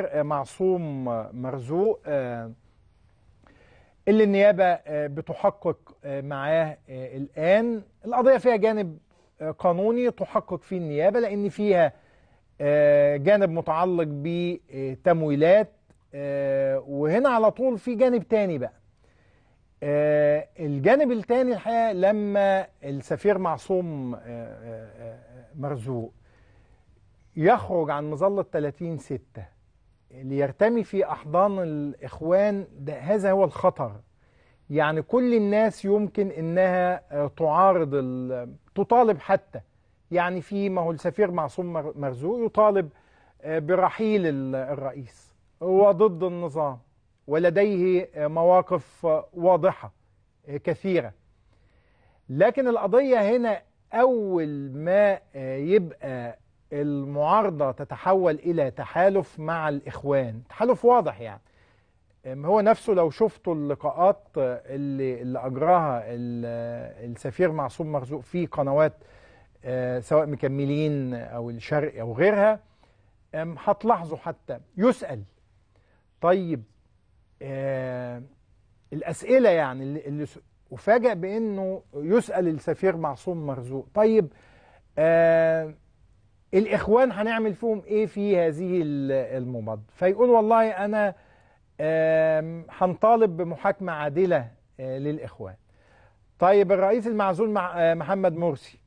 الدكتور آه، معصوم آه، مرزوق آه، اللي النيابة بتحقق معاه الآن القضية فيها جانب قانوني تحقق فيه النيابة لأن فيها جانب متعلق بتمويلات وهنا على طول في جانب تاني بقى الجانب التاني الحقيقة لما السفير معصوم مرزوق يخرج عن مظلة 30 ستة ليرتمي في أحضان الإخوان ده هذا هو الخطر يعني كل الناس يمكن أنها آه، تعارض تطالب حتى يعني في ما هو السفير معصوم مرزوق يطالب آه، برحيل الرئيس وضد النظام ولديه آه، مواقف واضحة كثيرة لكن القضية هنا أول ما يبقى المعارضة تتحول إلى تحالف مع الإخوان تحالف واضح يعني هو نفسه لو شفتوا اللقاءات اللي, اللي أجراها السفير معصوم مرزوق في قنوات أه، سواء مكملين أو الشرق أو غيرها هتلاحظوا حتى يسأل طيب أه، الأسئلة يعني اللي وفاجأ بأنه يسأل السفير معصوم مرزوق طيب آه الإخوان هنعمل فيهم إيه في هذه المضاد فيقول والله أنا هنطالب بمحاكمة عادلة آه، للإخوان طيب الرئيس المعزول آه، محمد مرسي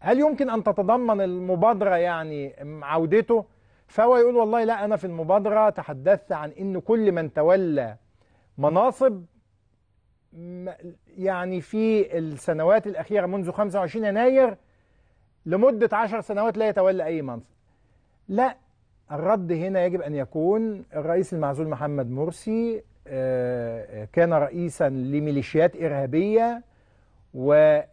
هل يمكن أن تتضمن المبادرة يعني عودته فهو يقول والله لا أنا في المبادرة تحدثت عن أن كل من تولى مناصب يعني في السنوات الأخيرة منذ 25 يناير لمدة عشر سنوات لا يتولى أي منصب لا الرد هنا يجب أن يكون الرئيس المعزول محمد مرسي آه، آه، كان رئيسا لميليشيات إرهابية وجماعة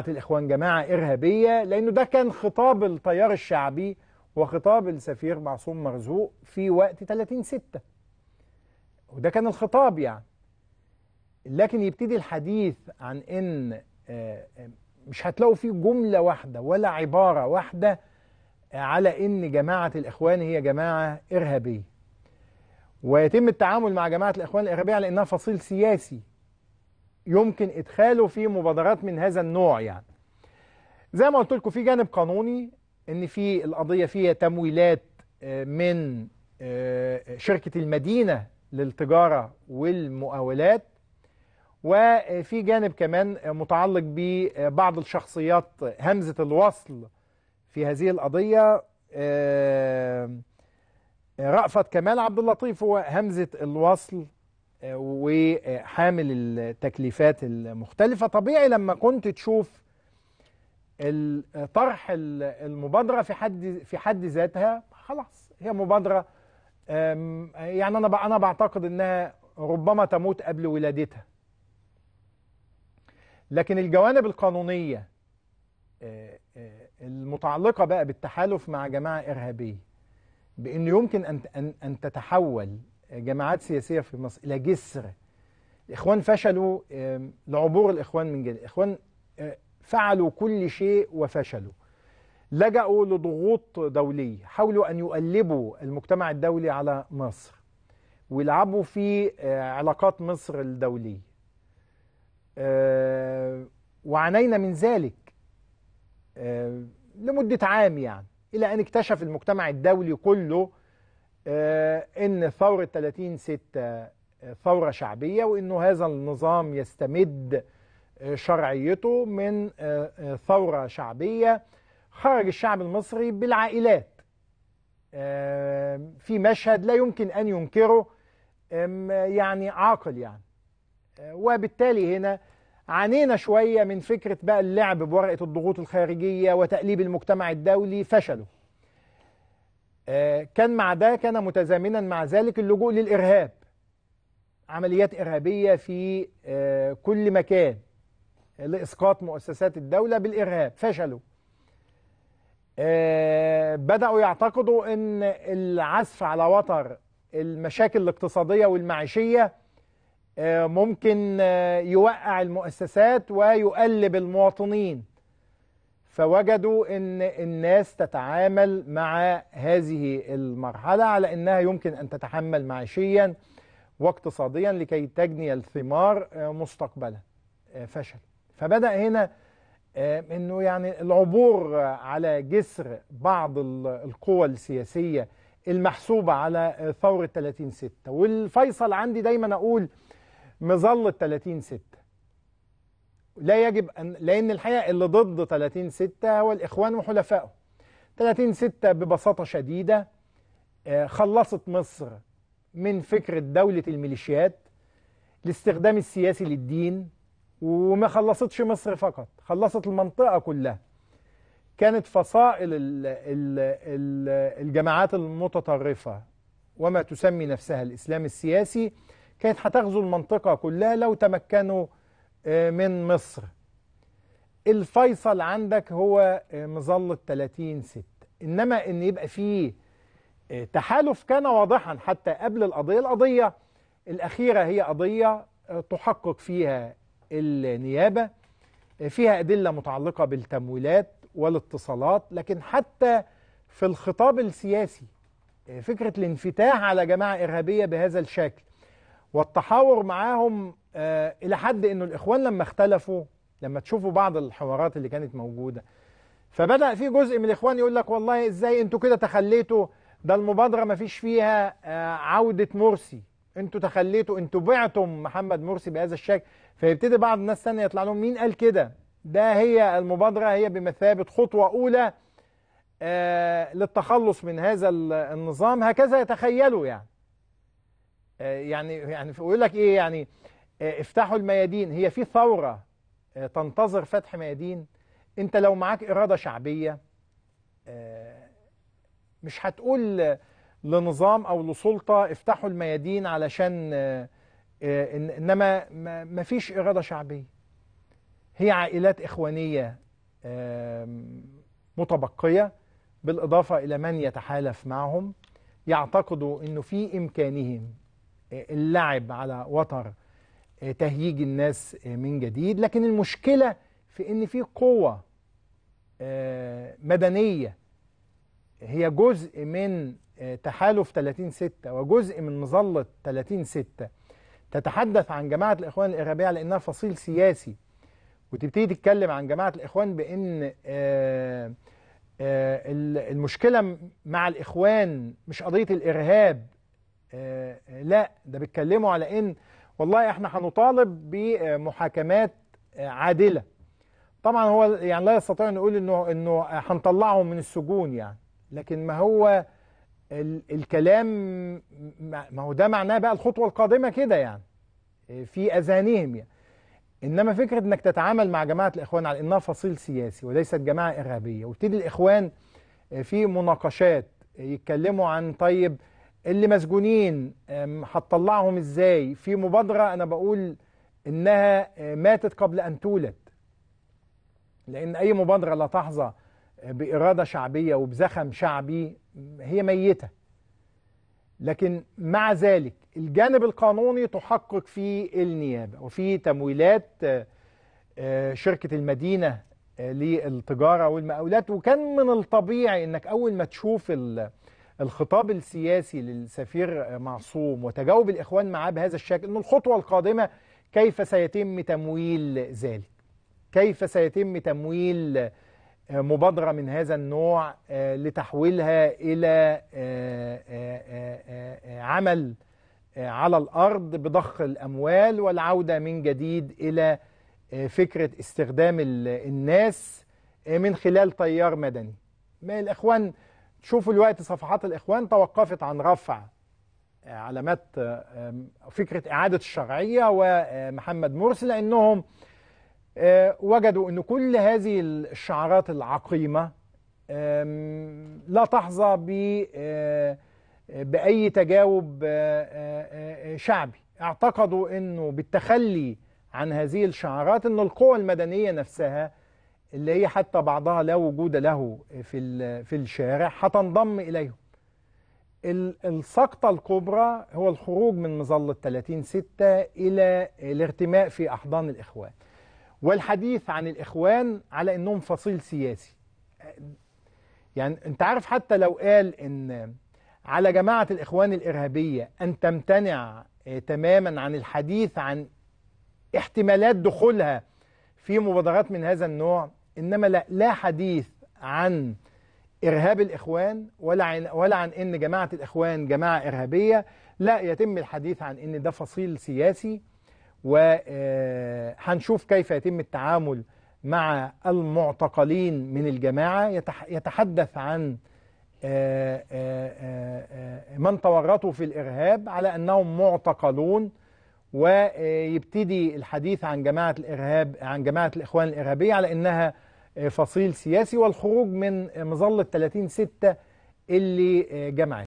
آه، الإخوان جماعة إرهابية لأنه ده كان خطاب التيار الشعبي وخطاب السفير معصوم مرزوق في وقت 30 ستة وده كان الخطاب يعني لكن يبتدي الحديث عن ان مش هتلاقوا فيه جملة واحدة ولا عبارة واحدة على ان جماعة الاخوان هي جماعة ارهابية ويتم التعامل مع جماعة الاخوان الارهابية على انها فصيل سياسي يمكن ادخاله في مبادرات من هذا النوع يعني زي ما قلت لكم في جانب قانوني ان في القضية فيها تمويلات آه، من آه، شركة المدينة للتجارة والمقاولات وفي جانب كمان متعلق ببعض الشخصيات همزة الوصل في هذه القضية آه، رأفت كمال عبد اللطيف هو همزة الوصل آه، وحامل التكليفات المختلفة طبيعي لما كنت تشوف طرح المبادرة في حد في حد ذاتها خلاص هي مبادرة يعني أنا أنا بعتقد إنها ربما تموت قبل ولادتها لكن الجوانب القانونية آه، آه، المتعلقة بقى بالتحالف مع جماعة إرهابية بأنه يمكن أن أن تتحول جماعات سياسية في مصر إلى جسر الإخوان فشلوا لعبور الإخوان من جل الإخوان آه، فعلوا كل شيء وفشلوا لجأوا لضغوط دولية حاولوا أن يقلبوا المجتمع الدولي على مصر ويلعبوا في علاقات مصر الدولية آه، وعانينا من ذلك آه، لمدة عام يعني إلى أن اكتشف المجتمع الدولي كله آه، أن ثورة 30 ستة ثورة شعبية وأنه هذا النظام يستمد شرعيته من ثورة شعبية خرج الشعب المصري بالعائلات في مشهد لا يمكن أن ينكره يعني عاقل يعني وبالتالي هنا عانينا شوية من فكرة بقى اللعب بورقة الضغوط الخارجية وتأليب المجتمع الدولي فشلوا آه، كان مع ده كان متزامنا مع ذلك اللجوء للإرهاب عمليات إرهابية في آه، كل مكان لإسقاط مؤسسات الدولة بالإرهاب فشلوا آه، بدأوا يعتقدوا أن العزف على وتر المشاكل الاقتصادية والمعيشية آه، ممكن آه، يوقع المؤسسات ويقلب المواطنين فوجدوا ان الناس تتعامل مع هذه المرحله على انها يمكن ان تتحمل معيشيا واقتصاديا لكي تجني الثمار آه، مستقبلا فشل فبدا هنا انه يعني العبور على جسر بعض القوى السياسيه المحسوبه على ثوره 30 6 والفيصل عندي دايما اقول مظله 30 6 لا يجب ان لان الحقيقه اللي ضد 30 6 هو الاخوان وحلفائه 30 6 ببساطه شديده آه، خلصت مصر من فكره دوله الميليشيات الاستخدام السياسي للدين وما خلصتش مصر فقط خلصت المنطقه كلها كانت فصائل الجماعات المتطرفه وما تسمي نفسها الاسلام السياسي كانت هتغزو المنطقة كلها لو تمكنوا آه، من مصر الفيصل عندك هو مظلة 30 6 إنما إن يبقى فيه آه، تحالف كان واضحا حتى قبل القضية القضية الأخيرة هي قضية آه، تحقق فيها النيابة فيها أدلة متعلقة بالتمويلات والاتصالات لكن حتى في الخطاب السياسي فكرة الانفتاح على جماعة إرهابية بهذا الشكل والتحاور معاهم آه، الى حد انه الاخوان لما اختلفوا لما تشوفوا بعض الحوارات اللي كانت موجوده فبدا في جزء من الاخوان يقول لك والله ازاي انتوا كده تخليتوا ده المبادره ما فيش فيها آه، عوده مرسي انتوا تخليتوا انتوا بعتم محمد مرسي بهذا الشكل فيبتدي بعض الناس ثانيه يطلع لهم مين قال كده ده هي المبادره هي بمثابه خطوه اولى آه، للتخلص من هذا النظام هكذا يتخيلوا يعني آه، يعني يعني بيقول لك ايه يعني آه، افتحوا الميادين هي في ثوره آه، تنتظر فتح ميادين انت لو معاك اراده شعبيه مش هتقول لنظام او لسلطه افتحوا الميادين علشان انما ما فيش اراده شعبيه هي عائلات اخوانيه متبقيه بالاضافه الى من يتحالف معهم يعتقدوا انه في امكانهم اللعب على وتر آه، تهييج الناس آه، من جديد لكن المشكلة في ان في قوة آه، مدنية هي جزء من تحالف 30 ستة وجزء من مظلة 30 ستة تتحدث عن جماعة الإخوان الإرهابية لأنها فصيل سياسي وتبتدي تتكلم عن جماعة الإخوان بأن المشكلة مع الإخوان مش قضية الإرهاب آه، لا ده بيتكلموا على ان والله احنا هنطالب بمحاكمات عادله طبعا هو يعني لا يستطيع ان يقول انه انه هنطلعهم من السجون يعني لكن ما هو الكلام ما هو ده معناه بقى الخطوه القادمه كده يعني في اذهانهم يعني انما فكره انك تتعامل مع جماعه الاخوان على انها فصيل سياسي وليست جماعه ارهابيه وابتدي الاخوان في مناقشات يتكلموا عن طيب اللي مسجونين هتطلعهم ازاي في مبادرة انا بقول انها أه، ماتت قبل ان تولد لان اي مبادرة لا تحظى بإرادة شعبية وبزخم شعبي هي ميتة لكن مع ذلك الجانب القانوني تحقق فيه النيابة وفي تمويلات أه، أه، شركة المدينة للتجارة والمقاولات وكان من الطبيعي انك اول ما تشوف ال الخطاب السياسي للسفير معصوم وتجاوب الإخوان معاه بهذا الشكل أنه الخطوة القادمة كيف سيتم تمويل ذلك كيف سيتم تمويل مبادرة من هذا النوع آه، لتحويلها إلى آه، آه، عمل على الأرض بضخ الأموال والعودة من جديد إلى فكرة استخدام الناس من خلال تيار مدني ما الإخوان تشوفوا دلوقتي صفحات الإخوان توقفت عن رفع آه، علامات آه، فكرة إعادة الشرعية ومحمد مرسي لأنهم آه، وجدوا أن كل هذه الشعارات العقيمة لا تحظى بأي تجاوب شعبي اعتقدوا أنه بالتخلي عن هذه الشعارات أن القوى المدنية نفسها اللي هي حتى بعضها لا وجود له في في الشارع هتنضم اليهم السقطة الكبرى هو الخروج من مظلة 30 6 إلى الارتماء في أحضان الإخوان والحديث عن الإخوان على أنهم فصيل سياسي يعني أنت عارف حتى لو قال أن على جماعة الإخوان الإرهابية أن تمتنع آه، تماما عن الحديث عن احتمالات دخولها في مبادرات من هذا النوع إنما لا, لا حديث عن إرهاب الإخوان ولا عن, ولا عن إن جماعة الإخوان جماعة إرهابية لا يتم الحديث عن إن ده فصيل سياسي وهنشوف آه، كيف يتم التعامل مع المعتقلين من الجماعة يتحدث عن آه، آه، من تورطوا في الإرهاب على أنهم معتقلون ويبتدي الحديث عن جماعة الإرهاب عن جماعة الإخوان الإرهابية على أنها فصيل سياسي والخروج من مظلة 30 6 اللي جمعت